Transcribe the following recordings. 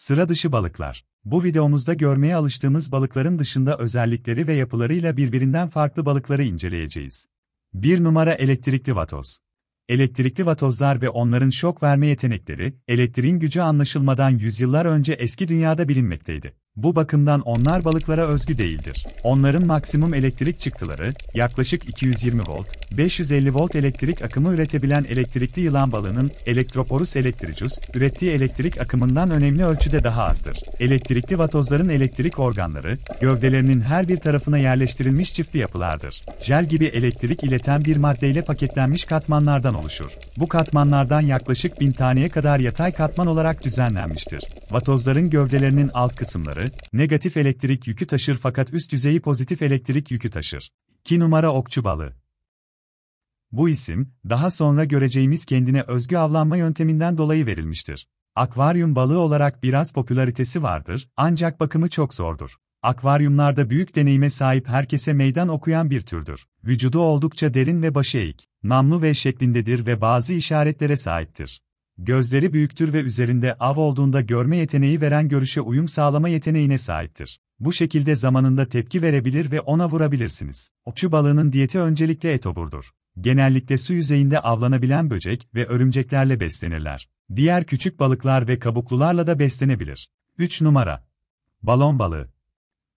Sıra dışı balıklar. Bu videomuzda görmeye alıştığımız balıkların dışında özellikleri ve yapılarıyla birbirinden farklı balıkları inceleyeceğiz. 1 numara elektrikli vatoz. Elektrikli vatozlar ve onların şok verme yetenekleri, elektriğin gücü anlaşılmadan yüzyıllar önce eski dünyada bilinmekteydi. Bu bakımdan onlar balıklara özgü değildir. Onların maksimum elektrik çıktıları yaklaşık 220 volt, 550 volt elektrik akımı üretebilen elektrikli yılan balığının Electroporus electricus ürettiği elektrik akımından önemli ölçüde daha azdır. Elektrikli vatozların elektrik organları gövdelerinin her bir tarafına yerleştirilmiş çiftli yapılardır. Jel gibi elektrik ileten bir maddeyle paketlenmiş katmanlardan oluşur. Bu katmanlardan yaklaşık 1000 taneye kadar yatay katman olarak düzenlenmiştir. Vatozların gövdelerinin alt kısımları negatif elektrik yükü taşır fakat üst düzeyi pozitif elektrik yükü taşır. 2 numara okçu balığı. Bu isim, daha sonra göreceğimiz kendine özgü avlanma yönteminden dolayı verilmiştir. Akvaryum balığı olarak biraz popülaritesi vardır, ancak bakımı çok zordur. Akvaryumlarda büyük deneyime sahip herkese meydan okuyan bir türdür. Vücudu oldukça derin ve başı eğik, namlu ve şeklindedir ve bazı işaretlere sahiptir. Gözleri büyüktür ve üzerinde av olduğunda görme yeteneği veren görüşe uyum sağlama yeteneğine sahiptir. Bu şekilde zamanında tepki verebilir ve ona vurabilirsiniz. Okçu balığının diyeti öncelikle etoburdur. Genellikle su yüzeyinde avlanabilen böcek ve örümceklerle beslenirler. Diğer küçük balıklar ve kabuklularla da beslenebilir. 3 numara Balon balığı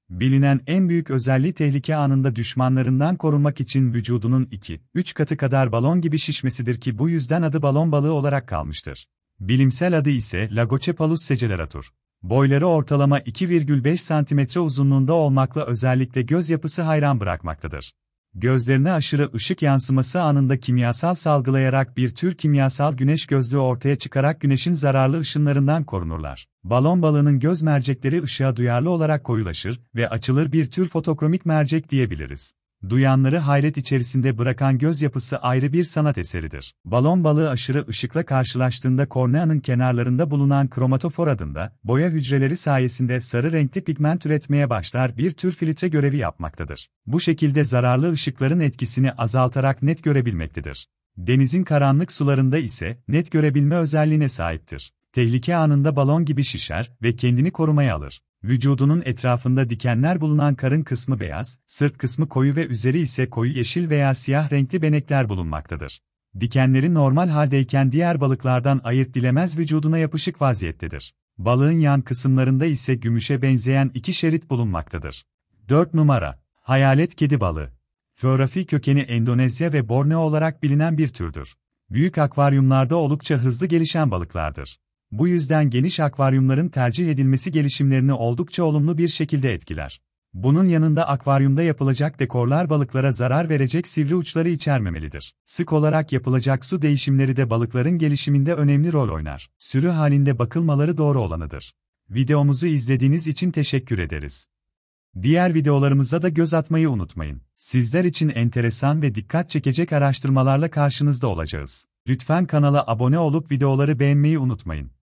Bilinen en büyük özelliği tehlike anında düşmanlarından korunmak için vücudunun 2-3 katı kadar balon gibi şişmesidir ki bu yüzden adı balon balığı olarak kalmıştır. Bilimsel adı ise Lagocephalus segeleratur. Boyları ortalama 2,5 cm uzunluğunda olmakla özellikle göz yapısı hayran bırakmaktadır gözlerine aşırı ışık yansıması anında kimyasal salgılayarak bir tür kimyasal güneş gözlüğü ortaya çıkarak güneşin zararlı ışınlarından korunurlar. Balon balığının göz mercekleri ışığa duyarlı olarak koyulaşır ve açılır bir tür fotokromik mercek diyebiliriz. Duyanları hayret içerisinde bırakan göz yapısı ayrı bir sanat eseridir. Balon balığı aşırı ışıkla karşılaştığında korneanın kenarlarında bulunan kromatofor adında, boya hücreleri sayesinde sarı renkli pigment üretmeye başlar bir tür filtre görevi yapmaktadır. Bu şekilde zararlı ışıkların etkisini azaltarak net görebilmektedir. Denizin karanlık sularında ise net görebilme özelliğine sahiptir. Tehlike anında balon gibi şişer ve kendini korumaya alır. Vücudunun etrafında dikenler bulunan karın kısmı beyaz, sırt kısmı koyu ve üzeri ise koyu yeşil veya siyah renkli benekler bulunmaktadır. Dikenleri normal haldeyken diğer balıklardan ayırt dilemez vücuduna yapışık vaziyettedir. Balığın yan kısımlarında ise gümüşe benzeyen iki şerit bulunmaktadır. 4 numara Hayalet kedi balığı Coğrafi kökeni Endonezya ve Borneo olarak bilinen bir türdür. Büyük akvaryumlarda oldukça hızlı gelişen balıklardır. Bu yüzden geniş akvaryumların tercih edilmesi gelişimlerini oldukça olumlu bir şekilde etkiler. Bunun yanında akvaryumda yapılacak dekorlar balıklara zarar verecek sivri uçları içermemelidir. Sık olarak yapılacak su değişimleri de balıkların gelişiminde önemli rol oynar. Sürü halinde bakılmaları doğru olanıdır. Videomuzu izlediğiniz için teşekkür ederiz. Diğer videolarımıza da göz atmayı unutmayın. Sizler için enteresan ve dikkat çekecek araştırmalarla karşınızda olacağız. Lütfen kanala abone olup videoları beğenmeyi unutmayın.